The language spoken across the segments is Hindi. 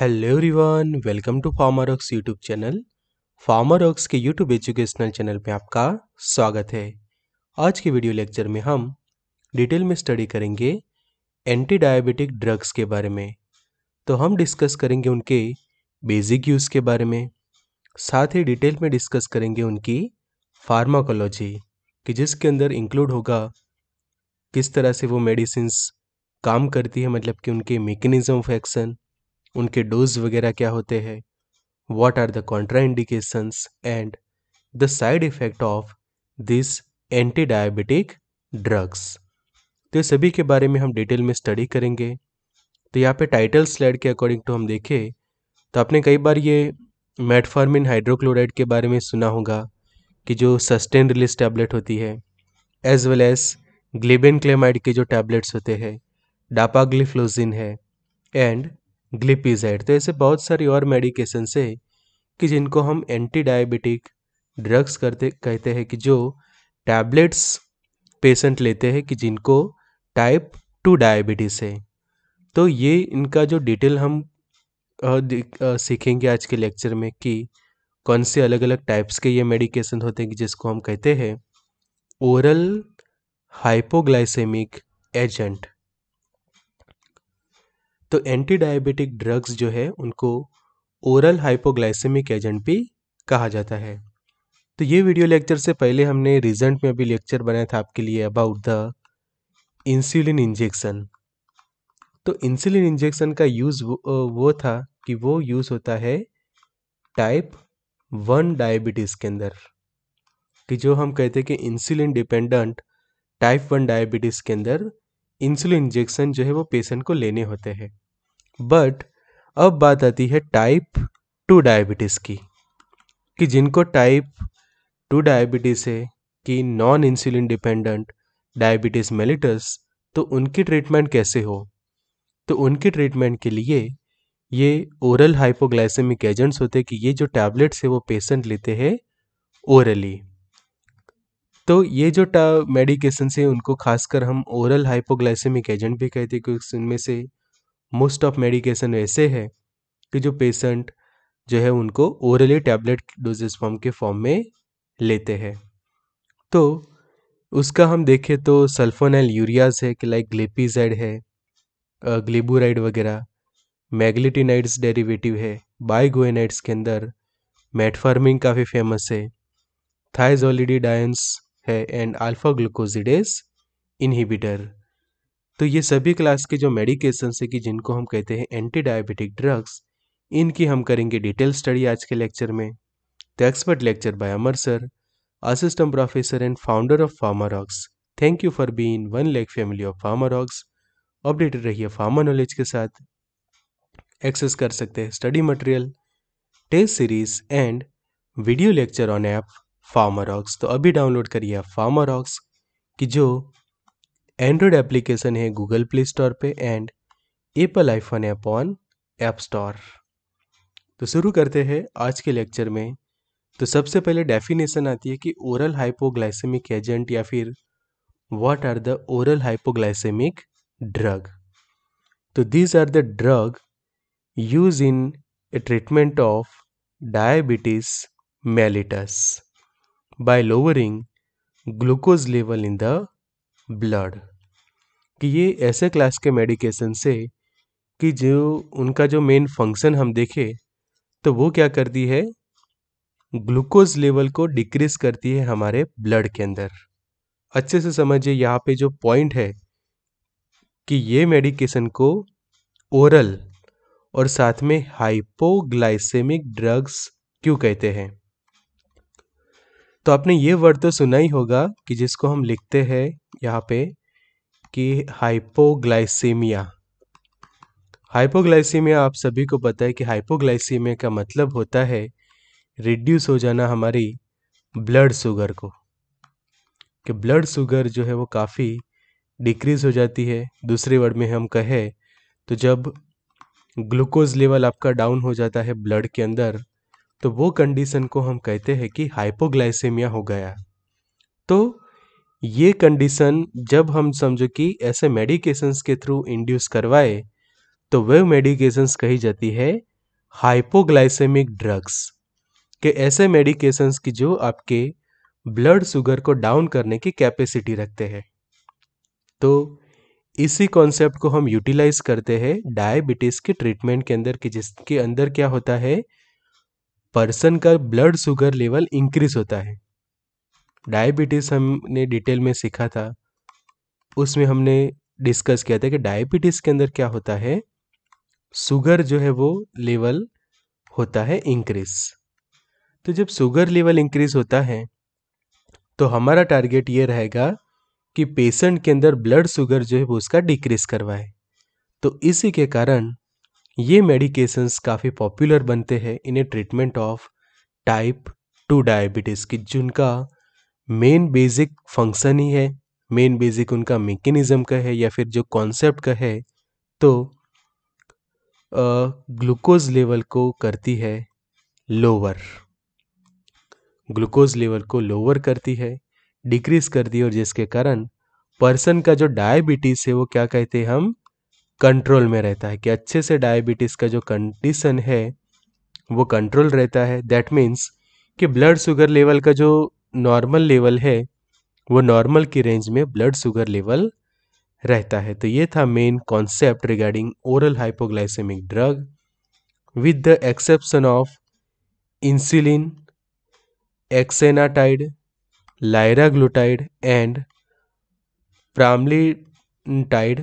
Hello everyone welcome to Pharmarox YouTube channel Pharmarox के यूट्यूब एजुकेशनल चैनल में आपका स्वागत है आज के वीडियो लेक्चर में हम डिटेल में स्टडी करेंगे एंटी डायबिटिक ड्रग्स के बारे में तो हम डिस्कस करेंगे उनके बेसिक यूज़ के बारे में साथ ही डिटेल में डिस्कस करेंगे उनकी फार्माकोलॉजी कि जिसके अंदर इंक्लूड होगा किस तरह से वो मेडिसिन काम करती है मतलब कि उनके मेकेनिज्म ऑफ एक्शन उनके डोज वगैरह क्या होते हैं are the contra contraindications and the side effect of this anti diabetic drugs तो ये सभी के बारे में हम डिटेल में स्टडी करेंगे तो यहाँ पे टाइटल स्लाइड के अकॉर्डिंग टू हम देखें तो आपने कई बार ये मेटफॉर्मिन हाइड्रोक्लोराइड के बारे में सुना होगा कि जो सस्टेन रिलीज टैबलेट होती है as well as glibenclamide के जो टैबलेट्स होते हैं डापाग्लिफ्लोजिन है एंड ग्लिपिजाइड तो ऐसे बहुत सारी और मेडिकेशंस है कि जिनको हम एंटी डायबिटिक ड्रग्स करते कहते हैं कि जो टैबलेट्स पेशेंट लेते हैं कि जिनको टाइप टू डायबिटीज़ है तो ये इनका जो डिटेल हम आ, सीखेंगे आज के लेक्चर में कि कौन से अलग अलग टाइप्स के ये मेडिकेशन होते हैं कि जिसको हम कहते हैं ओरल हाइपोग्लाइसेमिक एजेंट तो एंटी डायबिटिक ड्रग्स जो है उनको ओरल हाइपोग्लाइसेमिक एजेंट भी कहा जाता है तो ये वीडियो लेक्चर से पहले हमने रिजेंट में अभी लेक्चर बनाया था आपके लिए अबाउट द इंसुलिन इंजेक्शन तो इंसुलिन इंजेक्शन का यूज़ वो, वो था कि वो यूज़ होता है टाइप वन डायबिटीज़ के अंदर कि जो हम कहते हैं कि insulin dependent type one diabetes के अंदर इंसुलिन इंजेक्शन जो है वो पेशेंट को लेने होते हैं बट अब बात आती है टाइप टू डायबिटीज़ की कि जिनको टाइप टू डायबिटीज़ है कि non insulin dependent diabetes mellitus तो उनकी ट्रीटमेंट कैसे हो तो उनकी ट्रीटमेंट के लिए ये ओरल हाइपोग्लाइसेमिक एजेंट्स होते हैं कि ये जो टैबलेट्स है वो पेशेंट लेते हैं ओरली तो ये जो मेडिकेशन से उनको खासकर हम ओरल हाइपोग्लाइसेमिक एजेंट भी कहते हैं क्योंकि उनमें से मोस्ट ऑफ मेडिकेशन ऐसे है कि जो पेशेंट जो है उनको ओरली टैबलेट डोजेस फॉर्म के फॉर्म में लेते हैं तो उसका हम देखें तो सल्फोनाइल यूरियाज है कि लाइक ग्लिपीजाइड है ग्लिबूराइड वगैरह मैग्लिटिनाइड्स डेरिवेटिव है बाइगोनाइड्स के अंदर मेटफार्मिंग काफ़ी फेमस है डायंस है एंड अल्फा ग्लूकोजिडेस इनहिबिटर तो ये सभी क्लास के जो मेडिकेशन है कि जिनको हम कहते हैं एंटी डायबिटिक ड्रग्स इनकी हम करेंगे डिटेल स्टडी आज के लेक्चर में the expert lecture by Amar sir assistant professor and founder of Pharmarox thank you for being one lakh family of Pharmarox updated रहिए फार्मा नॉलेज के साथ एक्सेस कर सकते हैं study material test series and video lecture on app Pharmarox तो अभी डाउनलोड करिए आप फार्मारॉक्स कि जो एंड्रॉयड एप्लीकेशन है गूगल प्ले स्टोर पे and Apple iPhone app on App Store तो शुरू करते हैं आज के लेक्चर में तो सबसे पहले डेफिनेशन आती है कि ओरल हाइपोग्लाइसेमिक एजेंट या फिर what are the oral hypoglycaemic drug तो these are the drug use in a treatment of diabetes mellitus by lowering glucose level in the blood कि ये ऐसे क्लास के मेडिकेशन से कि जो उनका जो मेन फंक्शन हम देखें तो वो क्या करती है ग्लूकोज लेवल को डिक्रीज करती है हमारे ब्लड के अंदर अच्छे से समझिए यहाँ पे जो पॉइंट है कि ये मेडिकेशन को ओरल और साथ में हाइपोग्लाइसेमिक ड्रग्स क्यों कहते हैं तो आपने ये वर्ड तो सुना ही होगा कि जिसको हम लिखते हैं यहाँ पे आपकी हाइपोग्लाइसीमिया हाइपोग्लाइसीमिया आप सभी को पता है कि हाइपोग्लाइसीमिया का मतलब होता है रिड्यूस हो जाना हमारी ब्लड शुगर को कि ब्लड शुगर जो है वो काफ़ी डिक्रीज़ हो जाती है दूसरे वर्ड में हम कहें तो जब ग्लूकोज लेवल आपका डाउन हो जाता है ब्लड के अंदर तो वो कंडीशन को हम कहते हैं कि हाइपोग्लाइसीमिया हो गया तो ये कंडीशन जब हम समझो कि ऐसे मेडिकेशंस के थ्रू इंड्यूस करवाए तो वह मेडिकेशंस कही जाती है हाइपोग्लाइसेमिक ड्रग्स के ऐसे मेडिकेशंस की जो आपके ब्लड शुगर को डाउन करने की कैपेसिटी रखते हैं तो इसी कॉन्सेप्ट को हम यूटिलाइज करते हैं डायबिटीज़ के ट्रीटमेंट के अंदर कि जिसके अंदर क्या होता है पर्सन का ब्लड शुगर लेवल इंक्रीज होता है डायबिटीज़ हमने डिटेल में सीखा था उसमें हमने डिस्कस किया था कि डायबिटीज़ के अंदर क्या होता है शुगर जो है वो लेवल होता है इंक्रीज तो जब शुगर लेवल इंक्रीज होता है तो हमारा टारगेट ये रहेगा कि पेशेंट के अंदर ब्लड शुगर जो है वो उसका डिक्रीज करवाए तो इसी के कारण ये मेडिकेशंस काफ़ी पॉपुलर बनते हैं in a treatment of type two diabetes की जिनका मेन बेसिक फंक्शन ही है मेन बेसिक उनका मेकेनिज़्म का है या फिर जो कॉन्सेप्ट का है तो ग्लूकोज लेवल को करती है लोअर ग्लूकोज लेवल को लोअर करती है डिक्रीज करती है और जिसके कारण पर्सन का जो डायबिटीज़ है वो क्या कहते हैं हम कंट्रोल में रहता है कि अच्छे से डायबिटीज़ का जो कंडीशन है वो कंट्रोल रहता है दैट मीन्स कि ब्लड शुगर लेवल का जो नॉर्मल लेवल है वो नॉर्मल की रेंज में ब्लड शुगर लेवल रहता है तो ये था main concept regarding oral hypoglycaemic drug with the exception of insulin exenatide liraglutide and pramlintide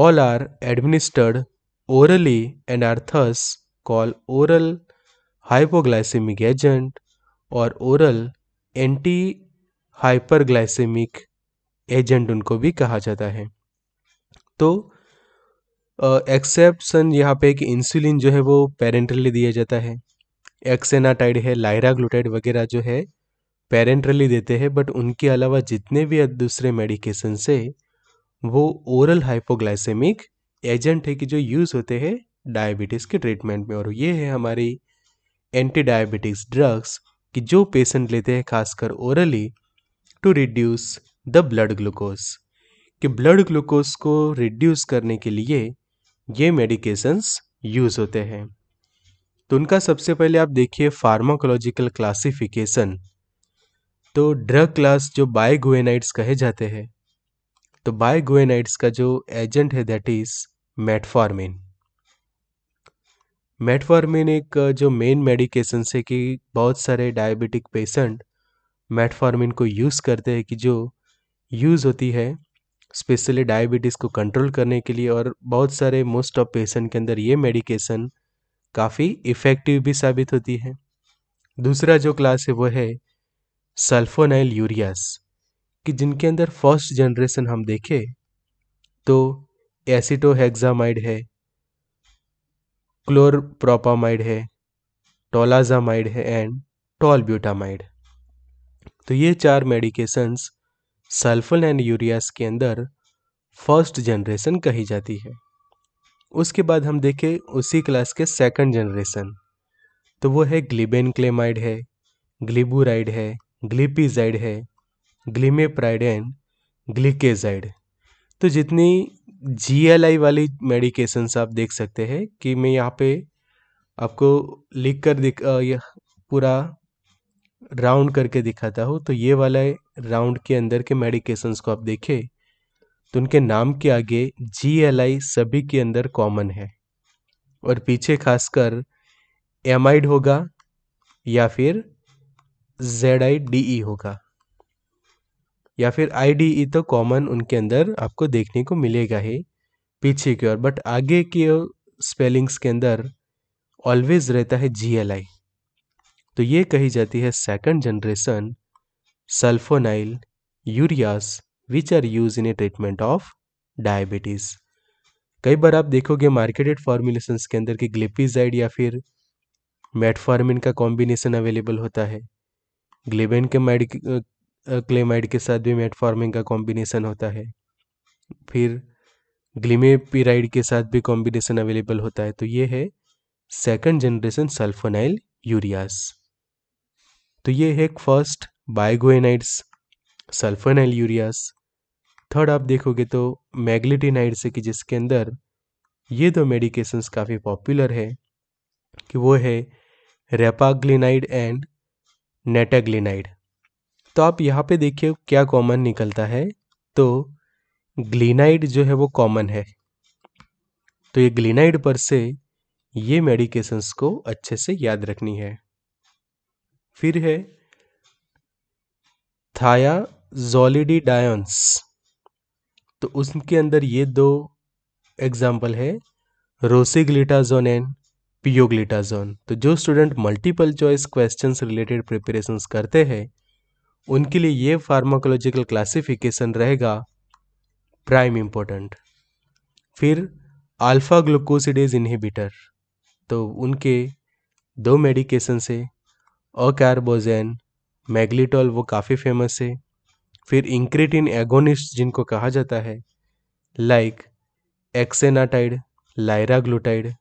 all are administered orally and are thus call oral hypoglycemic agent और ओरल एंटी हाइपरग्लाइसेमिक एजेंट उनको भी कहा जाता है तो एक्सेप्शन यहाँ पे कि इंसुलिन जो है वो पेरेंटली दिया जाता है एक्सेनाटाइड है लायरा ग्लूटाइड वगैरह जो है पेरेंटली देते हैं बट उनके अलावा जितने भी दूसरे मेडिकेशन से वो ओरल हाइपोग्लाइसेमिक एजेंट है कि जो यूज़ होते हैं डायबिटीज़ के ट्रीटमेंट में और ये है हमारी एंटी डायबिटिक्स ड्रग्स कि जो पेशेंट लेते हैं खासकर orally to reduce the blood glucose कि ब्लड ग्लूकोज को रिड्यूस करने के लिए ये मेडिकेशंस यूज़ होते हैं तो उनका सबसे पहले आप देखिए फार्माकोलॉजिकल क्लासिफिकेशन तो ड्रग क्लास जो बायोगुएनाइड्स कहे जाते हैं तो बायोगुएनाइड्स का जो एजेंट है दैट इज मेटफॉर्मिन मेटफॉर्मिन एक जो मेन मेडिकेशन से कि बहुत सारे डायबिटिक पेशेंट मेटफॉर्मिन को यूज़ करते हैं कि जो यूज़ होती है स्पेशली डायबिटीज़ को कंट्रोल करने के लिए और बहुत सारे मोस्ट ऑफ पेशेंट के अंदर ये मेडिकेशन काफ़ी इफ़ेक्टिव भी साबित होती है दूसरा जो क्लास है वो है सल्फोनाइल यूरियास कि जिनके अंदर फर्स्ट जनरेशन हम देखें तो एसिटो है क्लोरप्रोपामाइड है टोलाजामाइड है एंड टॉलब्यूटामाइड तो ये चार मेडिकेशंस सल्फन एंड यूरियास के अंदर फर्स्ट जनरेशन कही जाती है उसके बाद हम देखें उसी क्लास के सेकंड जनरेशन तो वो है ग्लिबेन क्लेमाइड है ग्लिबूराइड है ग्लिपीजाइड है ग्लिमेप्राइड एंड ग्लिकेजाइड तो जितनी जी वाली मेडिकेशन आप देख सकते हैं कि मैं यहाँ पे आपको लिख कर दिख यह पूरा राउंड करके दिखाता हूँ तो ये वाला राउंड के अंदर के मेडिकेशंस को आप देखें तो उनके नाम के आगे जी सभी के अंदर कॉमन है और पीछे खासकर एमाइड होगा या फिर जेड आई डी ई होगा या फिर आई e तो कॉमन उनके अंदर आपको देखने को मिलेगा ही पीछे की ओर बट आगे की स्पेलिंग्स के अंदर ऑलवेज रहता है जी तो ये कही जाती है second generation sulfonylureas which are use in a treatment of diabetes कई बार आप देखोगे मार्केटेड फॉर्मुलेशन के अंदर की ग्लिपिजाइड या फिर मेटफॉर्मिन का कॉम्बिनेशन अवेलेबल होता है ग्लिबेन के मेडिक क्लेमाइड के साथ भी मेटफॉर्मिन का कॉम्बिनेशन होता है फिर ग्लीमेपिराइड के साथ भी कॉम्बिनेशन अवेलेबल होता है तो ये है सेकंड जनरेशन सल्फोनाइल यूरियास तो ये है first biguanides sulfonylureas third आप देखोगे तो मैग्लिटिनाइड्स से कि जिसके अंदर ये दो मेडिकेशंस काफ़ी पॉपुलर है कि वो है रेपाग्लिनाइड एंड नेटाग्लिनाइड तो आप यहाँ पे देखिए क्या कॉमन निकलता है तो ग्लिनाइड जो है वो कॉमन है तो ये ग्लिनाइड पर से ये मेडिकेशंस को अच्छे से याद रखनी है फिर है डायंस तो उसके अंदर ये दो एग्जाम्पल है रोसिग्लिटाजोन पियोग्लिटाजोन तो जो student multiple choice questions related preparations करते हैं उनके लिए ये फार्माकोलॉजिकल क्लासिफिकेशन रहेगा प्राइम इम्पोर्टेंट फिर अल्फ़ा ग्लूकोसिडेज इनहिबिटर तो उनके दो मेडिकेशन से अकार्बोजैन मैग्लिटॉल वो काफ़ी फेमस है फिर इंक्रेटिन एगोनिस्ट जिनको कहा जाता है लाइक एक्सेनाटाइड ग्लूटाइड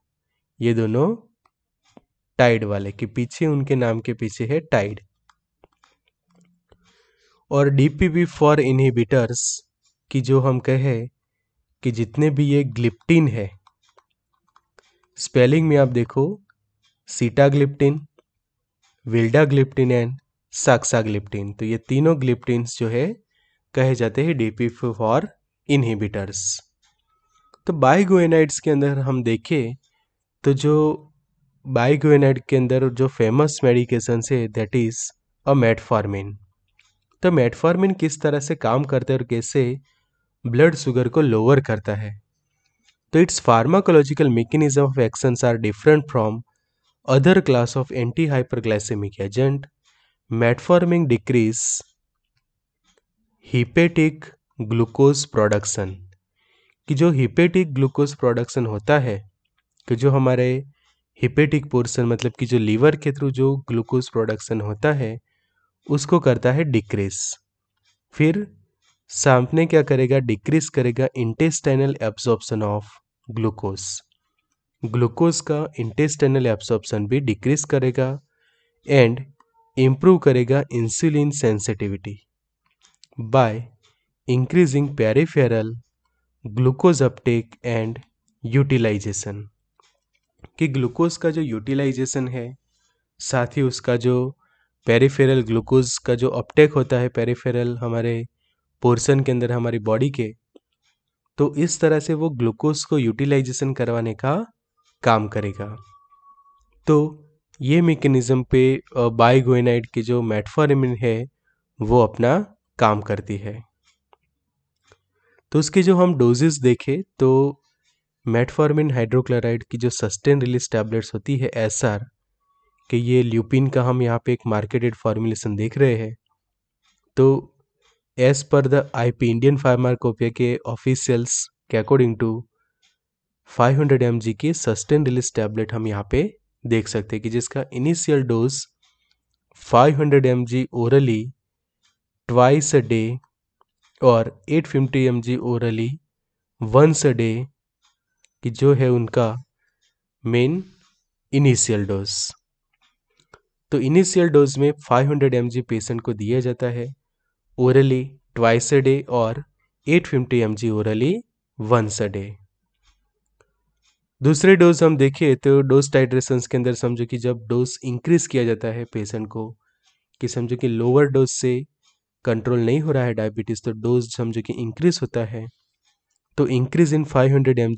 ये दोनों टाइड वाले के पीछे उनके नाम के पीछे है टाइड और D P P four inhibitors कि जो हम कहे कि जितने भी ये ग्लिप्टिन है स्पेलिंग में आप देखो सीटाग्लिप्टिन विल्डाग्लिप्टिन एंड साक्साग्लिप्टिन तो ये तीनों ग्लिप्टिन्स जो है कहे जाते हैं फी फॉर इनहिबिटर्स तो बाइगोएनाइड्स के अंदर हम देखें तो जो बाइगोएनाइड के अंदर जो फेमस मेडिकेशन है दैट इज़ अ मेटफॉर्मिन तो मेटफॉर्मिन किस तरह से काम करता है और कैसे ब्लड शुगर को लोअर करता है तो its pharmacological mechanism of actions are different from other class of anti hyperglycemic agent metformin decrease hepatic glucose production कि जो हिपेटिक ग्लूकोज प्रोडक्शन होता है कि जो हमारे हिपेटिक पोर्सन मतलब कि जो लीवर के थ्रू जो ग्लूकोज प्रोडक्शन होता है उसको करता है डिक्रीज फिर सांपने क्या करेगा डिक्रीज करेगा intestinal absorption of glucose glucose का इंटेस्टाइनल एब्जॉर्प्शन भी डिक्रीज करेगा एंड इम्प्रूव करेगा insulin sensitivity by increasing peripheral glucose uptake and utilization कि ग्लूकोज का जो यूटिलाइजेशन है साथ ही उसका जो पेरीफेरल ग्लूकोज का जो अपटेक होता है पेरीफेरल हमारे पोर्सन के अंदर हमारी बॉडी के तो इस तरह से वो ग्लूकोज को यूटिलाइजेशन करवाने का काम करेगा तो ये मेकेनिज़्म पे बायोगोनाइड की जो मेटफॉर्मिन है वो अपना काम करती है तो उसके जो हम डोजेस देखें तो मेटफॉर्मिन हाइड्रोक्लोराइड की जो सस्टेन रिलीज टैबलेट्स होती है एस आर कि ये ल्यूपिन का हम यहाँ पे एक मार्केटेड फार्मूलेशन देख रहे हैं तो as per the I P Indian pharmacopoeia के ऑफिशियल्स के according to 500 hundred M G की सस्टेन रिलीज टैबलेट हम यहाँ पे देख सकते हैं कि जिसका initial dose 500 hundred M G orally twice a day और 850 fifty M G orally once a day कि जो है उनका मेन इनिशियल डोज तो इनिशियल डोज में 500 हंड्रेड पेशेंट को दिया जाता है ओरली ट्वाइस अ डे और 850 fifty M G orally once a day दूसरे डोज हम देखें तो डोज टाइड्रेशन के अंदर समझो कि जब डोज इंक्रीज किया जाता है पेशेंट को कि समझो कि लोअर डोज से कंट्रोल नहीं हो रहा है डायबिटीज़ तो डोज समझो कि इंक्रीज होता है तो increase in 500 hundred M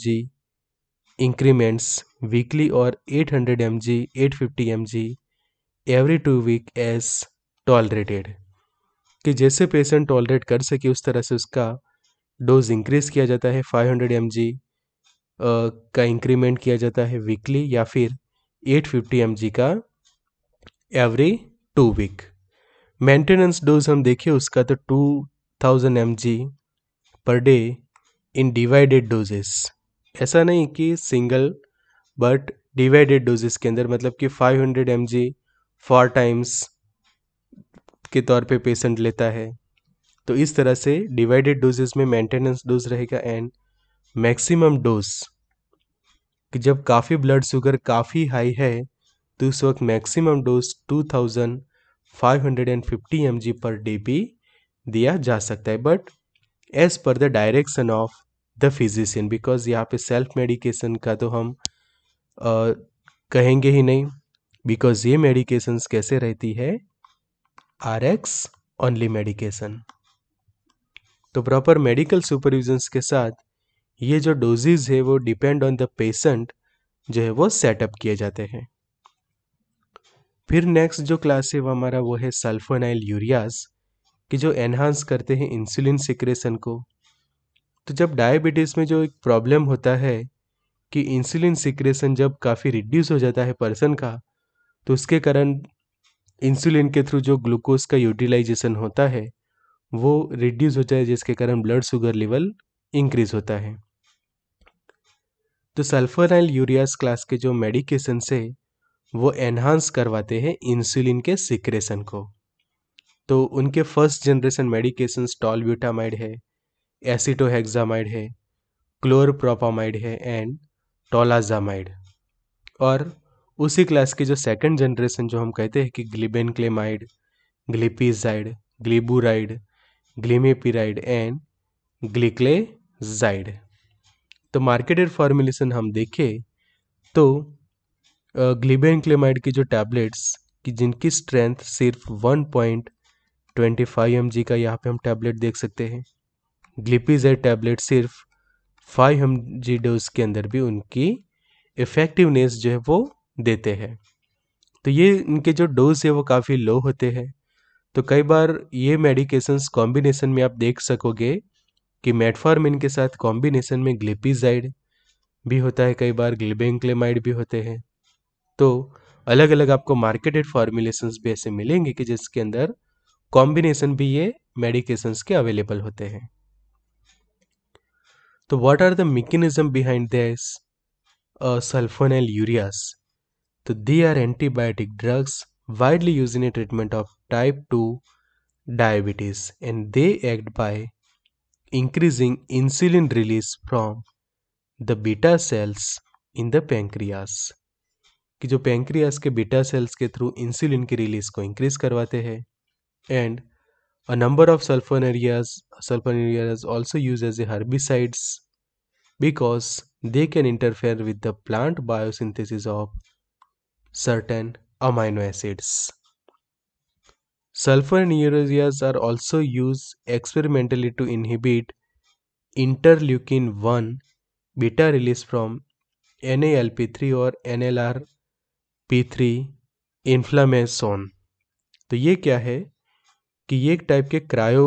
increments weekly और 800 hundred M G at fifty M G every two week as tolerated कि जैसे पेशेंट टॉलरेट कर सके उस तरह से उसका डोज इंक्रीज़ किया जाता है 500 हंड्रेड एम का इंक्रीमेंट किया जाता है वीकली या फिर 850 फिफ्टी का every two week maintenance dose हम देखें उसका तो 2000 thousand per day in divided doses ऐसा नहीं कि सिंगल बट डिवाइडेड डोजेस के अंदर मतलब कि 500 हंड्रेड फोर टाइम्स के तौर पे पेशेंट लेता है तो इस तरह से डिवाइडेड डोजेस में मेंटेनेंस डोज रहेगा एंड मैक्सिमम डोज कि जब काफ़ी ब्लड शुगर काफ़ी हाई है तो उस वक्त maximum dose 2550 mg per day भी दिया जा सकता है but as per the direction of the physician because यहाँ पे सेल्फ मेडिकेशन का तो हम आ, कहेंगे ही नहीं बिकॉज ये मेडिकेशन कैसे रहती है आर एक्स ओनली मेडिकेशन तो प्रॉपर मेडिकल सुपरविजन्स के साथ ये जो डोजेज है वो डिपेंड ऑन द पेशेंट जो है वो सेटअप किए जाते हैं फिर नेक्स्ट जो क्लास है वो हमारा वो है सल्फोनाइल यूरियाज कि जो एनहांस करते हैं इंसुलिन सिक्रेशन को तो जब डायबिटीज़ में जो एक प्रॉब्लम होता है कि इंसुलिन सिक्रेशन जब काफ़ी रिड्यूस हो जाता है पर्सन का तो उसके कारण इंसुलिन के थ्रू जो ग्लूकोज का यूटिलाइजेशन होता है वो रिड्यूस हो जाए जिसके कारण ब्लड शुगर लेवल इंक्रीज होता है तो एंड यूरियास क्लास के जो मेडिकेशन से वो एनहांस करवाते हैं इंसुलिन के सिक्रेशन को तो उनके फर्स्ट जनरेशन मेडिकेशन टॉलब्यूटामाइड है एसिटोहेक्सामाइड है क्लोरप्रोपामाइड है एंड टोलाजामाइड और उसी क्लास के जो सेकंड जनरेशन जो हम कहते हैं कि ग्लिबेन क्लेमाइड ग्लिपीजाइड ग्लिबूराइड ग्लिमेपीराइड एंड ग्लिक्लेजाइड तो मार्केटेड फॉर्मुलेशन हम देखें तो ग्लिबेन क्लेमाइड की जो टैबलेट्स कि जिनकी स्ट्रेंथ सिर्फ 1.25 पॉइंट का यहाँ पे हम टैबलेट देख सकते हैं ग्लिपीजाइड टैबलेट सिर्फ फाइव एम जी डोज के अंदर भी उनकी इफ़ेक्टिवनेस जो है वो देते हैं तो ये इनके जो डोज है वो काफ़ी लो होते हैं तो कई बार ये मेडिकेशंस कॉम्बिनेशन में आप देख सकोगे कि मेटफॉर्मिन के साथ कॉम्बिनेशन में ग्लिपिजाइड भी होता है कई बार ग्लिबेंक्लेमाइड भी होते हैं तो अलग अलग आपको मार्केटेड फॉर्मुलेशन भी ऐसे मिलेंगे कि जिसके अंदर कॉम्बिनेशन भी ये मेडिकेशंस के अवेलेबल होते हैं तो what are the mechanism behind this sulfonyl ureas तो the are antibiotic drugs widely use in a treatment of type two diabetes and they act by increasing insulin release from the beta cells in the pancreas कि जो पेंक्रियास के बीटा सेल्स के थ्रू इंसुलिन की रिलीज को इंक्रीज करवाते हैं and a number of sulfonylureas areas also use as a herbicides because they can interfere with the plant biosynthesis of certain amino acids. Sulfur neurasias are also used experimentally to inhibit interleukin 1 beta release from NALP3 और NLRP3 इन्फ्लामेशन तो ये क्या है कि ये एक टाइप के क्रायो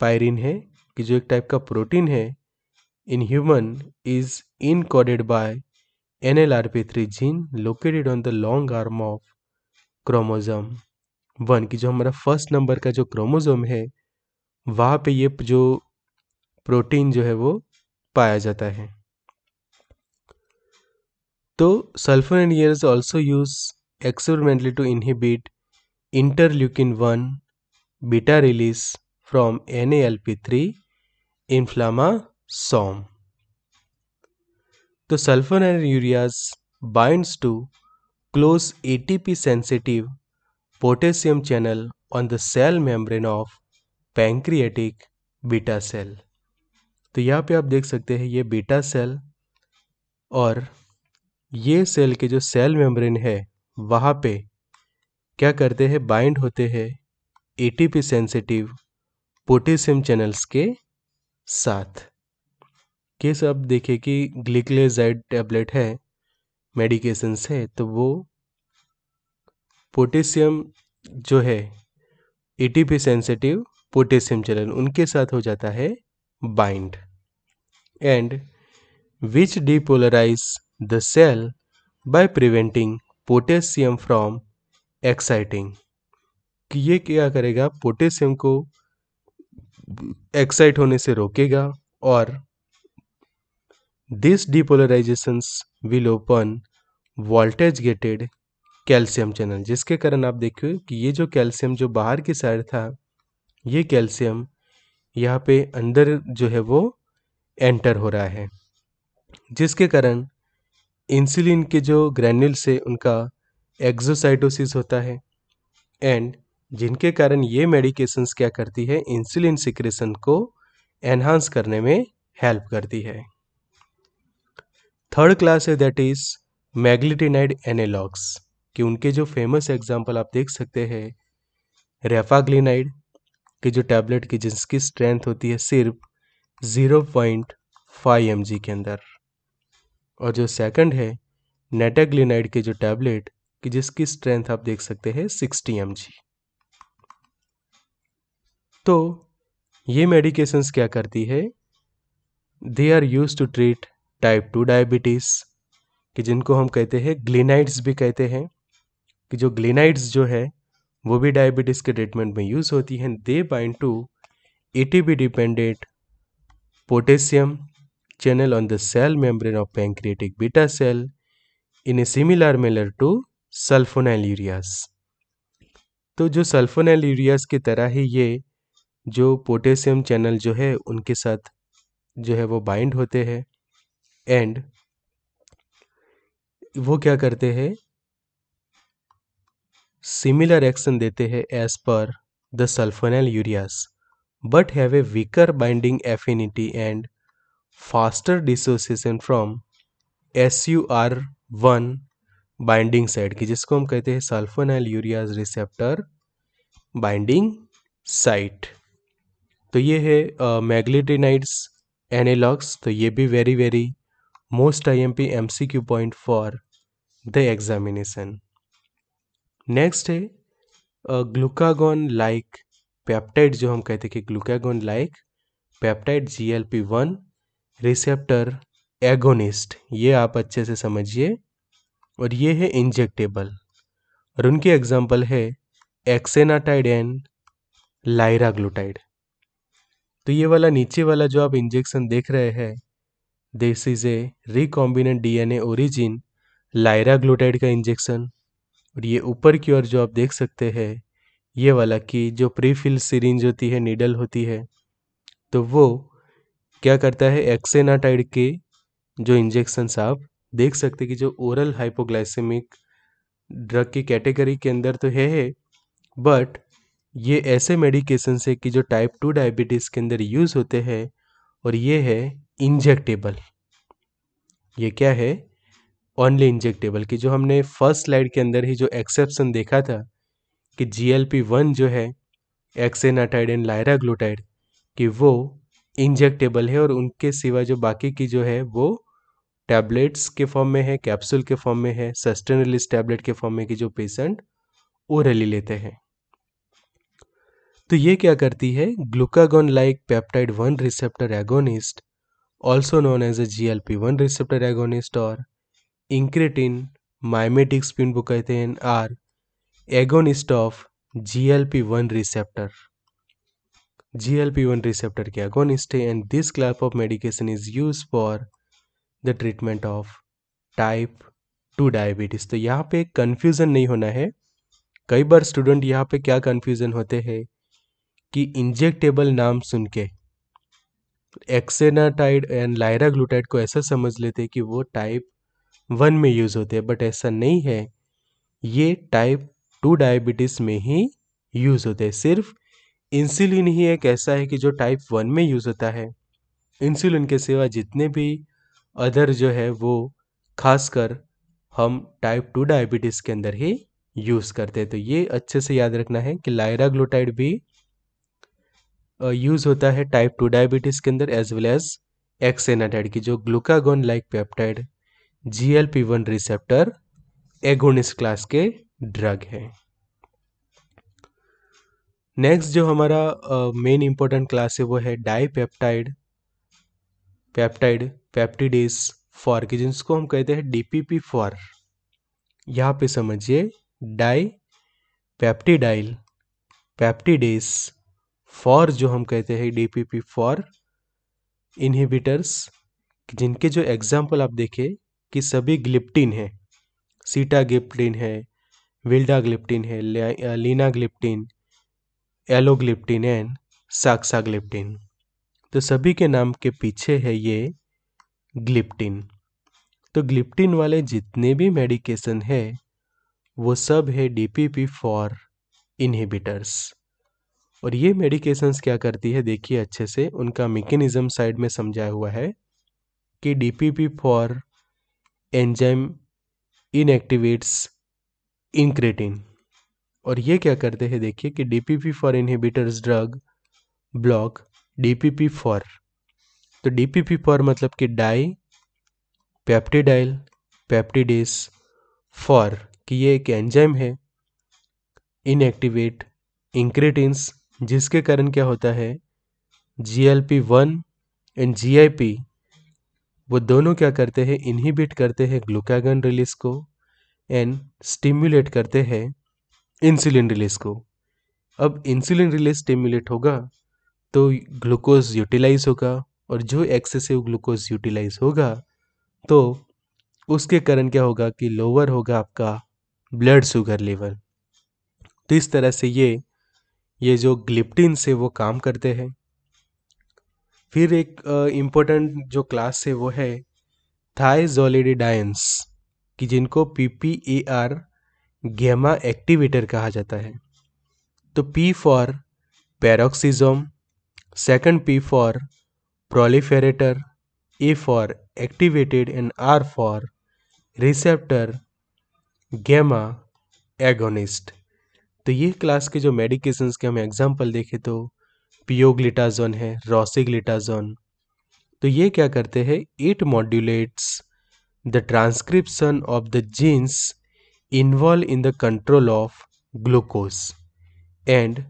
पायरिन है कि जो एक टाइप का प्रोटीन है in human is encoded by NLRP3 gene located on the long arm of chromosome one की जो हमारा फर्स्ट नंबर का जो क्रोमोजोम है वहाँ पे ये जो प्रोटीन जो है वो पाया जाता है तो sulfur engineers also use experimentally to inhibit interleukin one beta release from N A L P three inflammasome The sulfur and ureas binds to close ATP sensitive potassium channel on the cell membrane of pancreatic beta cell. तो यहाँ पे आप देख सकते हैं ये बीटा सेल और ये सेल के जो सेल मेम्ब्रेन है वहाँ पे क्या करते हैं बाइंड होते हैं एटीपी सेंसिटिव पोटेशियम चैनल्स के साथ केस अब देखें कि ग्लिक्लेजाइड टैबलेट है मेडिकेशंस है तो वो पोटेशियम जो है A T P sensitive potassium चलन उनके साथ हो जाता है bind and which depolarize the cell by preventing potassium from exciting ये क्या करेगा पोटेशियम को एक्साइट होने से रोकेगा और this depolarization will open voltage gated calcium channel जिसके कारण आप देखिए कि ये जो कैल्शियम जो बाहर की साइड था ये कैल्शियम यहाँ पे अंदर जो है वो एंटर हो रहा है जिसके कारण इंसुलिन के जो ग्रैन्यूल से उनका एक्जोसाइटोसिस होता है एंड जिनके कारण ये मेडिकेशंस क्या करती है इंसुलिन सिक्रेशन को एनहांस करने में हेल्प करती है थर्ड क्लास है दैट इज मैग्लिटिनाइड एनालॉग्स कि उनके जो फेमस एग्जाम्पल आप देख सकते हैं रेफाग्लिनाइड की जो टैबलेट की जिसकी स्ट्रेंथ होती है सिर्फ ज़ीरो पॉइंट फाइव एम के अंदर और जो सेकंड है नेटाग्लिनाइड की जो टैबलेट की जिसकी स्ट्रेंथ आप देख सकते हैं सिक्सटी एम तो ये मेडिकेशंस क्या करती है they are use to treat type two diabetes कि जिनको हम कहते हैं ग्लिनाइड्स भी कहते हैं कि जो ग्लिनाइड्स जो है वो भी डायबिटीज़ के ट्रीटमेंट में यूज़ होती हैं they bind to A B dependent potassium channel on the cell membrane of of beta cell in a similar manner to sulfonyl ureas तो जो सल्फोनाइल यूरियास की तरह ही ये जो पोटेशियम चैनल जो है उनके साथ जो है वो बाइंड होते हैं एंड वो क्या करते हैं सिमिलर एक्शन देते हैं as per the sulfonyl ureas but have a weaker binding affinity and faster dissociation from S U R one binding side की जिसको हम कहते हैं sulfonyl ureas receptor binding site तो ये है मैग्लिटिनाइड्स एनेलॉग्स तो ये भी very very M P M C Q point for the examination next है ग्लूकागोन लाइक पैप्टाइड जो हम कहते हैं कि glucagon like peptide G L P one receptor agonist ये आप अच्छे से समझिए और ये है इंजेक्टेबल और उनकी एग्जाम्पल है एक्सेनाटाइड एंड लाइरा ग्लूटाइड तो ये वाला नीचे वाला जो आप इंजेक्शन देख रहे हैं this a is D N एरिजिन लाइरा ग्लोटाइड का इंजेक्शन और ये ऊपर की ओर जो आप देख सकते हैं ये वाला कि जो प्रीफिल सिरिंज होती है नीडल होती है तो वो क्या करता है एक्सेनाटाइड के जो इंजेक्शंस आप देख सकते कि जो ओरल हाइपोग्लाइसेमिक ड्रग की कैटेगरी के अंदर तो है है बट ये ऐसे मेडिकेशन है कि जो टाइप टू डायबिटीज़ के अंदर यूज़ होते हैं और ये है इंजेक्टेबल ये क्या है ओनली इंजेक्टेबल कि जो हमने फर्स्ट स्लाइड के अंदर ही जो एक्सेप्शन देखा था कि जी एल पी वन जो है एक्सेनाटाइड एंड लायरा ग्लूटाइड कि वो इंजेक्टेबल है और उनके सिवा जो बाकी की जो है वो टैबलेट्स के फॉर्म में है कैप्सूल के फॉर्म में है सस्टेन रिलीज टैबलेट के फॉर्म में कि जो पेशेंट ओरली लेते हैं तो ये क्या करती है glucagon like peptide one receptor agonist also known as a GLP-1 receptor agonist or incretin mimetic spin bucatin are agonist of GLP-1 receptor. GLP-1 receptor के agonist है and this class of medication is used for the treatment of type 2 diabetes. तो यहाँ पे confusion नहीं होना है कई बार स्टूडेंट यहाँ पे क्या कन्फ्यूज़न होते हैं कि इंजेक्टेबल नाम सुन के एक्सेनाटाइड एंड लायरा ग्लूटाइड को ऐसा समझ लेते हैं कि वो टाइप वन में यूज़ होते हैं बट ऐसा नहीं है ये टाइप टू डायबिटीज़ में ही यूज़ होते हैं सिर्फ इंसुलिन ही एक ऐसा है कि जो टाइप वन में यूज़ होता है इंसुलिन के सिवा जितने भी अदर जो है वो खासकर हम टाइप टू डायबिटीज़ के अंदर ही यूज़ करते हैं तो ये अच्छे से याद रखना है कि लायरा ग्लूटाइड भी यूज़ होता है टाइप टू डायबिटीज़ के अंदर एज वेल एज एक्सेनाटाइड की जो glucagon like peptide G L P one receptor agonist class के ड्रग है नेक्स्ट जो हमारा मेन इंपॉर्टेंट क्लास है वो है डाईपेप्टाइड पेप्टाइड पेप्टिडिस फॉर की जिसको हम कहते हैं डीपीपी फॉर यहाँ पे समझिए डाई पेप्टिडाइल पेप्टिडिस फॉर जो हम कहते हैं D P P four inhibitors जिनके जो एग्जाम्पल आप देखें कि सभी ग्लिप्टिन है सीटा ग्लिप्टिन है विल्डा ग्लिप्टिन है linagliptin alogliptin and saxagliptin तो सभी के नाम के पीछे है ये ग्लिप्टिन तो ग्लिप्टिन वाले जितने भी मेडिकेशन है वो सब है डीपीपी फॉर इनहिबिटर्स और ये मेडिकेशंस क्या करती है देखिए अच्छे से उनका मेकेनिज़्म साइड में समझाया हुआ है कि DPP four enzyme inactivates incretin और ये क्या करते हैं देखिए कि DPP four inhibitors drug block DPP four तो डीपीपी फॉर मतलब कि डाई पैप्टिडाइल पैप्टिडेस फॉर कि ये एक एंजाइम है इनएक्टिवेट इंक्रेटिन्स जिसके कारण क्या होता है G L P one and G I P वो दोनों क्या करते हैं इनहिबिट करते हैं ग्लूकागन रिलीज को एंड स्टिम्युलेट करते हैं इंसुलिन रिलीज को अब इंसुलिन रिलीज स्टिम्युलेट होगा तो ग्लूकोज यूटिलाइज होगा और जो एक्सेसिव ग्लूकोज यूटिलाइज होगा तो उसके कारण क्या होगा कि लोअर होगा आपका ब्लड शुगर लेवल तो इस तरह से ये ये जो ग्लिप्टिन से वो काम करते हैं फिर एक इम्पोर्टेंट uh, जो क्लास है वो है थाइजोलिडिडाइंस कि जिनको P P A R gamma activator कहा जाता है तो P for peroxisome second P for proliferator A for activated and R for receptor gamma agonist तो ये क्लास के जो मेडिकेशंस के हम एग्जांपल देखें तो पियोग्लिटाजोन है रोसिग्लिटाजोन तो ये क्या करते हैं it modulates the transcription of the genes involved in the control of glucose and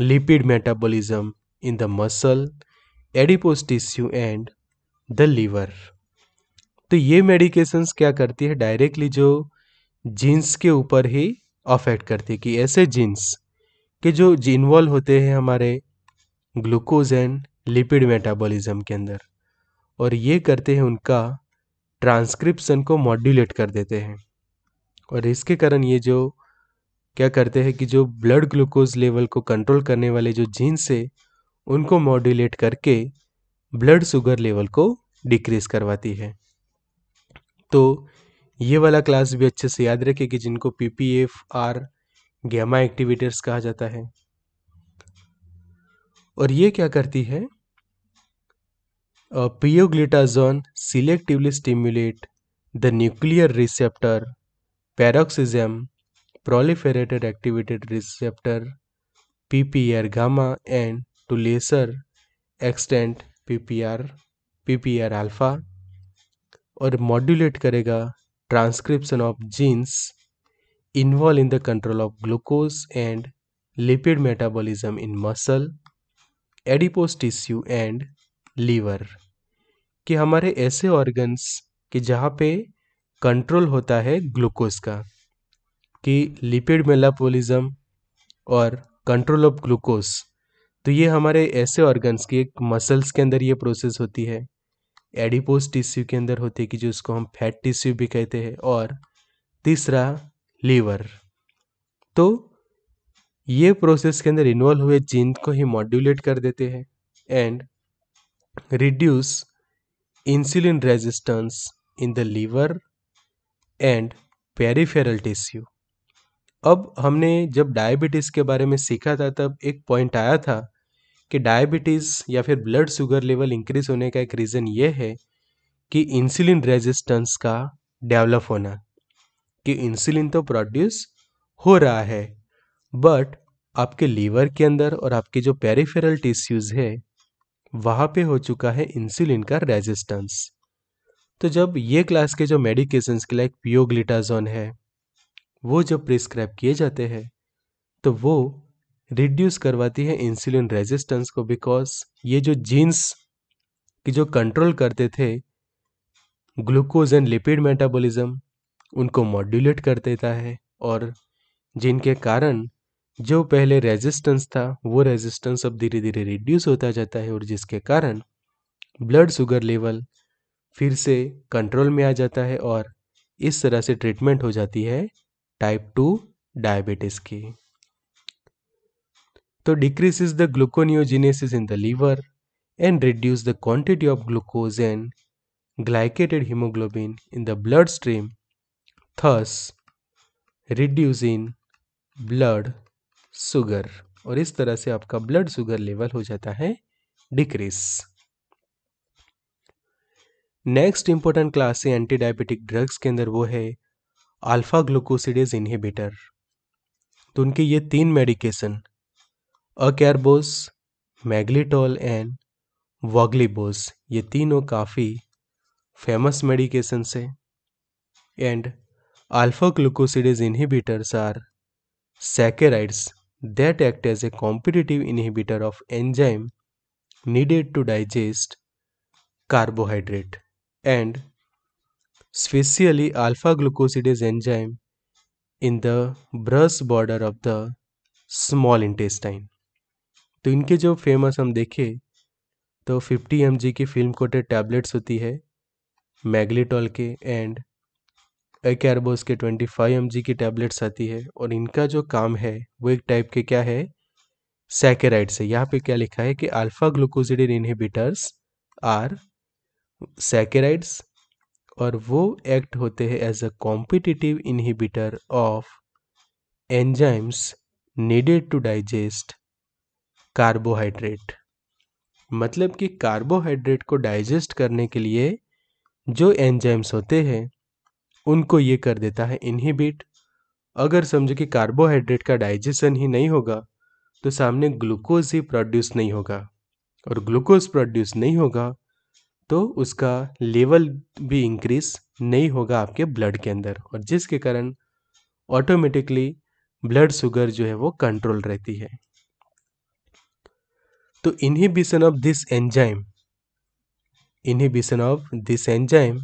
lipid metabolism in the muscle adipose tissue and the liver तो ये मेडिकेशंस क्या करती है डायरेक्टली जो जीन्स के ऊपर ही अफेक्ट करती है कि ऐसे जीन्स के जो इन्वॉल्व होते हैं हमारे ग्लूकोज एंड लिपिड मेटाबॉलिज्म के अंदर और ये करते हैं उनका ट्रांसक्रिप्शन को मॉड्यूलेट कर देते हैं और इसके कारण ये जो क्या करते हैं कि जो ब्लड ग्लूकोज लेवल को कंट्रोल करने वाले जो जीन्स है उनको मॉड्यूलेट करके ब्लड शुगर लेवल को डिक्रीज करवाती है तो ये वाला क्लास भी अच्छे से याद रखें कि जिनको P P F R gamma activators कहा जाता है और ये क्या करती है pioglitazone selectively stimulate the nuclear receptor peroxisome gamma and to lesser extent P P R P P R alpha और मॉड्यूलेट करेगा transcription of genes involved in the control of glucose and lipid metabolism in muscle adipose tissue and liver कि हमारे ऐसे organs कि जहाँ पे control होता है glucose का कि lipid metabolism और control of glucose तो ये हमारे ऐसे organs की एक muscles के अंदर ये process होती है एडिपोज टिश्यू के अंदर होती है कि जो उसको हम फैट टिश्यू भी कहते हैं और तीसरा लीवर तो ये प्रोसेस के अंदर इन्वॉल्व हुए जीन को ही मॉड्यूलेट कर देते हैं and reduce insulin resistance in the liver and peripheral tissue अब हमने जब डायबिटीज़ के बारे में सीखा था तब एक पॉइंट आया था कि डायबिटीज़ या फिर ब्लड शुगर लेवल इंक्रीज होने का एक रीज़न ये है कि इंसुलिन रेजिस्टेंस का डेवलप होना कि इंसुलिन तो प्रोड्यूस हो रहा है बट आपके लीवर के अंदर और आपके जो पेरिफेरल टिश्यूज़ है वहाँ पे हो चुका है इंसुलिन का रेजिस्टेंस तो जब ये क्लास के जो मेडिकेशंस के लाइक पियोग्लिटाजोन है वो जब प्रिस्क्राइब किए जाते हैं तो वो रिड्यूस करवाती है इंसुलिन रेजिस्टेंस को बिकॉज ये जो जीन्स की जो कंट्रोल करते थे ग्लूकोज एंड लिपिड मेटाबॉलिज्म उनको मॉड्यूलेट कर देता है और जिनके कारण जो पहले रेजिस्टेंस था वो रेजिस्टेंस अब धीरे धीरे रिड्यूस होता जाता है और जिसके कारण ब्लड शुगर लेवल फिर से कंट्रोल में आ जाता है और इस तरह से ट्रीटमेंट हो जाती है टाइप टू डायबिटीज़ की तो decreases the gluconeogenesis in the liver and reduce the quantity of glucose and glycated haemoglobin in the blood stream thus reduce in blood sugar और इस तरह से आपका ब्लड सुगर लेवल हो जाता है डिक्रीज नेक्स्ट इंपॉर्टेंट क्लास है एंटी डायबिटिक ड्रग्स के अंदर वो है अल्फा ग्लूकोसिडेज इनहेबिटर तो उनके ये तीन मेडिकेशन अकेरबोस मैग्लिटॉल एंड वॉगलीबोस ये तीनों काफ़ी फेमस मेडिकेशंस हैं and alpha glucosidase inhibitors are saccharides that act as a competitive inhibitor of enzyme needed to digest carbohydrate and specially alpha glucosidase enzyme in the brush border of the small intestine तो इनके जो फेमस हम देखें तो 50 एम की फिल्म कोटेड टैबलेट्स होती है मैगलीटॉल के एंड एकैरबोस के 25 एम की टैबलेट्स आती है और इनका जो काम है वो एक टाइप के क्या है सैकेराइड है यहाँ पे क्या लिखा है कि alpha glucosidase inhibitors are saccharides और वो एक्ट होते हैं as a competitive inhibitor of enzymes needed to digest carbohydrate मतलब कि कार्बोहाइड्रेट को डाइजेस्ट करने के लिए जो एंजाइम्स होते हैं उनको ये कर देता है इनहिबिट अगर समझो कि कार्बोहाइड्रेट का डाइजेशन ही नहीं होगा तो सामने ग्लूकोज ही प्रोड्यूस नहीं होगा और ग्लूकोज प्रोड्यूस नहीं होगा तो उसका लेवल भी इंक्रीज नहीं होगा आपके ब्लड के अंदर और जिसके कारण ऑटोमेटिकली ब्लड शुगर जो है वो कंट्रोल रहती है तो inhibition of this enzyme inhibition of this enzyme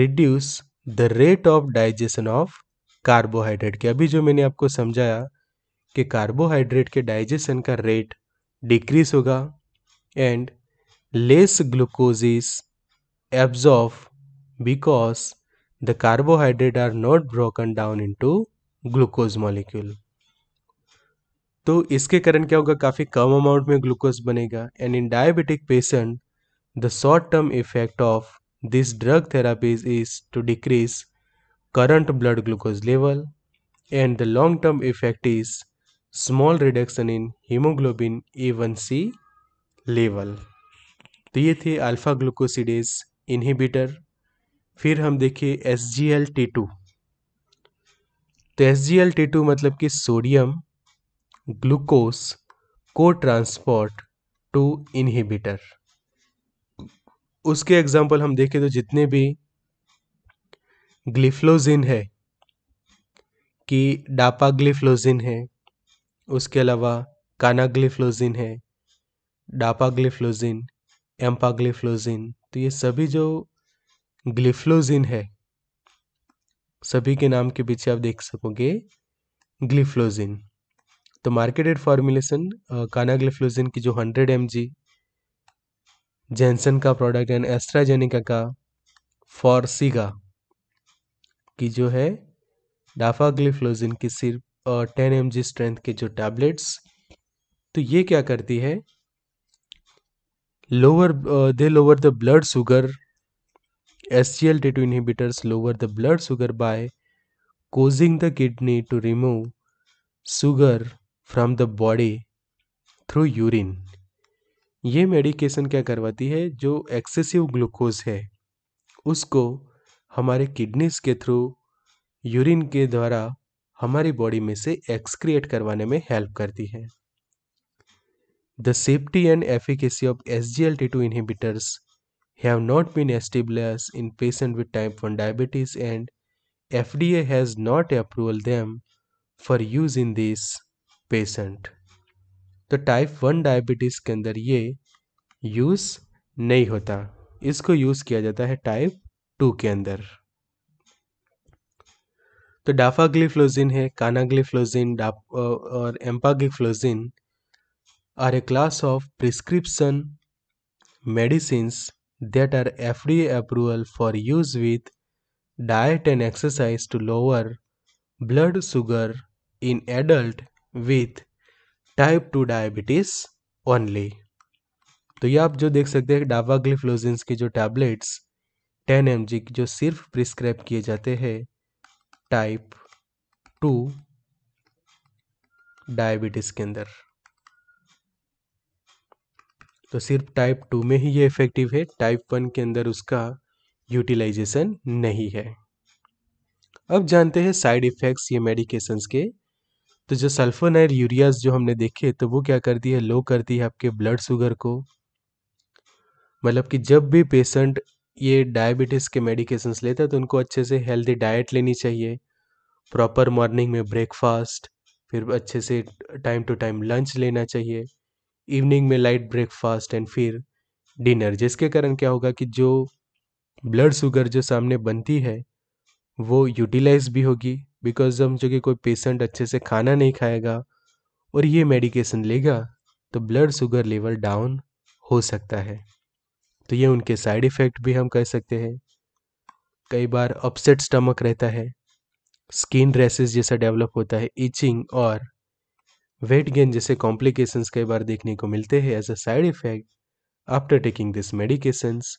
reduce the rate of digestion of carbohydrate के अभी जो मैंने आपको समझाया कि कार्बोहाइड्रेट के डाइजेशन का रेट डिक्रीज होगा and less glucose is absorb because the carbohydrate are not broken down to glucose molecule तो इसके कारण क्या होगा काफ़ी कम अमाउंट में ग्लूकोज बनेगा and in diabetic patient the short term effect of this drug therapies is to decrease current blood glucose level and the long term effect is small reduction in haemoglobin A one C level तो ये थे अल्फा ग्लूकोसिडेज इनहिबिटर फिर हम देखिए S G L T two तो S G L T two मतलब कि सोडियम ग्लूकोस को ट्रांसपोर्ट टू इनहिबिटर उसके एग्जाम्पल हम देखें तो जितने भी ग्लिफ्लोजिन है कि डापाग्लिफ्लोजिन है उसके अलावा कानाग्लिफ्लोजिन है डापाग्लिफ्लोजिन एम्पाग्लिफ्लोजिन तो ये सभी जो ग्लिफ्लोजिन है सभी के नाम के पीछे आप देख सकोगे ग्लिफ्लोजिन तो मार्केटेड फॉर्मुलेशन कानाग्लिफ्लोजिन की जो हंड्रेड एम जी जेंसन का प्रोडक्ट एंड एस्ट्राजेनिका का फॉरसीगा की जो है डाफाग्लिफ्लोजिन की सिर्फ टेन एम जी स्ट्रेंथ के जो टैबलेट्स तो ये क्या करती है lower they lower the blood sugar S G L T two inhibitors lower the blood sugar by causing the kidney to remove sugar from the body through urine ये मेडिकेशन क्या करवाती है जो एक्सेसिव ग्लूकोज है उसको हमारे किडनीज के थ्रू यूरिन के द्वारा हमारी बॉडी में से एक्सक्रिएट करवाने में हेल्प करती है the safety and efficacy of S G L T two inhibitors have not been established in patient with type one diabetes and F D A has not approval them for use in this patient तो टाइप वन डायबिटीज़ के अंदर ये यूज़ नहीं होता इसको यूज़ किया जाता है टाइप टू के अंदर तो डाफाग्लिफ्लोजिन है कानाग्लिफ्लोजिन और empagliflozin are a class of prescription that are F D approval for use with diet and exercise to lower blood sugar in adult with type two diabetes only तो ये आप जो देख सकते हैं डावाग्लिफ्लोजिन्स के जो टैबलेट्स 10 एम जी जो सिर्फ प्रिस्क्राइब किए जाते हैं टाइप टू डायबिटीज़ के अंदर तो सिर्फ टाइप टू में ही ये इफ़ेक्टिव है टाइप वन के अंदर उसका यूटिलाइजेशन नहीं है अब जानते हैं साइड इफ़ेक्ट्स ये मेडिकेशंस के तो जो सल्फोनाइड यूरियाज जो हमने देखे तो वो क्या करती है लो करती है आपके ब्लड शुगर को मतलब कि जब भी पेशेंट ये डायबिटीज़ के मेडिकेशंस लेता है तो उनको अच्छे से हेल्दी डाइट लेनी चाहिए प्रॉपर मॉर्निंग में ब्रेकफास्ट फिर अच्छे से टाइम टू टाइम लंच लेना चाहिए इवनिंग में लाइट ब्रेकफास्ट एंड फिर डिनर जिसके कारण क्या होगा कि जो ब्लड शुगर जो सामने बनती है वो यूटिलाइज भी होगी बिकॉज हम कि कोई पेशेंट अच्छे से खाना नहीं खाएगा और ये मेडिकेशन लेगा तो ब्लड शुगर लेवल डाउन हो सकता है तो ये उनके साइड इफ़ेक्ट भी हम कह सकते हैं कई बार अपसेट स्टमक रहता है स्किन रेसेस जैसा डेवलप होता है इचिंग और वेट गेन जैसे कॉम्प्लिकेशंस कई बार देखने को मिलते हैं as a side effect after taking this medications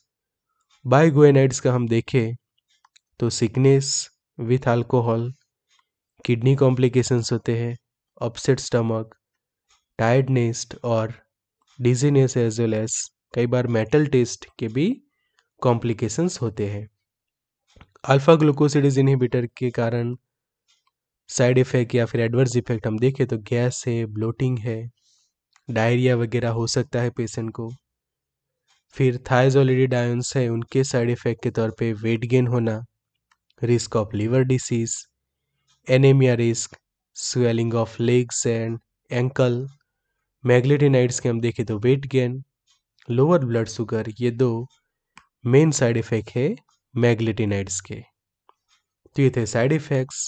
guanides का हम देखें तो sickness with alcohol kidney complications होते हैं अपसेट स्टमक टायर्डनेस्ट और डिजीनेस एज वेल एज कई बार मेटल टेस्ट के भी कॉम्प्लिकेशंस होते हैं अल्फा ग्लूकोसिडीज इनहिबिटर के कारण साइड इफेक्ट या फिर एडवर्स इफेक्ट हम देखें तो गैस है ब्लोटिंग है डायरिया वगैरह हो सकता है पेशेंट को फिर थाइजोलिडी ऑलरेडी है उनके साइड इफेक्ट के तौर पे वेट गेन होना risk of liver disease, anemia risk swelling of legs and ankle meglitinides के हम देखें तो weight gain lower blood sugar ये दो मेन साइड इफेक्ट है मैग्लेटिनाइड्स के तो ये थे साइड इफेक्ट्स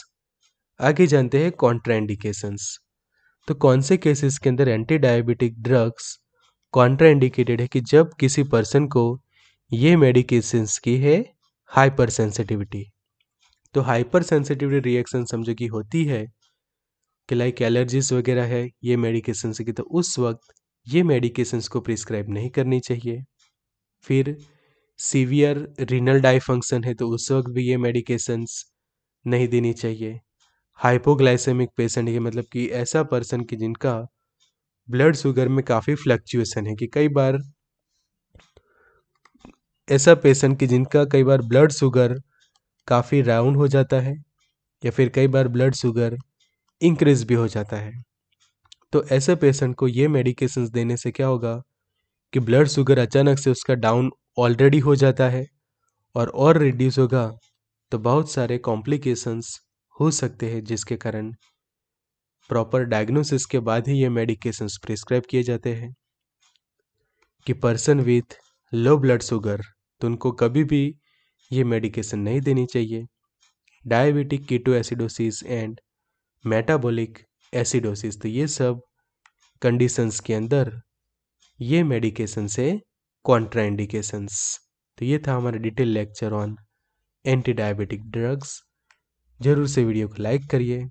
आगे जानते हैं कॉन्ट्राइंडिकेशंस तो कौन से केसेस के अंदर एंटी डायबिटिक ड्रग्स कॉन्ट्राइंडिकेटेड है कि जब किसी पर्सन को ये मेडिकेशंस की है हाइपर सेंसिटिविटी तो हाइपर सेंसिटिविटी रिएक्शन समझो कि होती है कि लाइक एलर्जीज वगैरह है ये मेडिकेशन की तो उस वक्त ये मेडिकेशंस को प्रिस्क्राइब नहीं करनी चाहिए फिर सीवियर रिनल डाइफंक्शन है तो उस वक्त भी ये मेडिकेशंस नहीं देनी चाहिए हाइपोग्लाइसेमिक पेशेंट है मतलब कि ऐसा पर्सन कि जिनका ब्लड शुगर में काफ़ी फ्लक्चुएसन है कि कई बार ऐसा पेशेंट कि जिनका कई बार ब्लड शुगर काफ़ी राउंड हो जाता है या फिर कई बार ब्लड शुगर इंक्रीज भी हो जाता है तो ऐसे पेशेंट को ये मेडिकेशंस देने से क्या होगा कि ब्लड शुगर अचानक से उसका डाउन ऑलरेडी हो जाता है और और रिड्यूस होगा तो बहुत सारे कॉम्प्लिकेशंस हो सकते हैं जिसके कारण प्रॉपर डायग्नोसिस के बाद ही ये मेडिकेशंस प्रिस्क्राइब किए जाते हैं कि person with low blood sugar तो उनको कभी भी ये मेडिकेशन नहीं देनी चाहिए diabetic ketoacidosis and metabolic acidosis तो ये सब कंडीशंस के अंदर ये मेडिकेशन से कॉन्ट्राइंडिकेशंस तो ये था हमारा detail lecture on anti diabetic drugs ज़रूर से वीडियो को लाइक करिए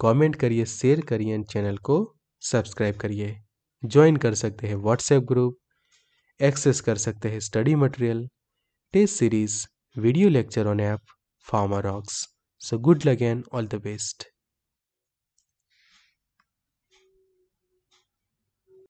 कमेंट करिए शेयर करिए एंड चैनल को सब्सक्राइब करिए ज्वाइन कर सकते हैं व्हाट्सएप ग्रुप एक्सेस कर सकते हैं study material test series video lecture on app Pharma Rocks. So good luck and all the best.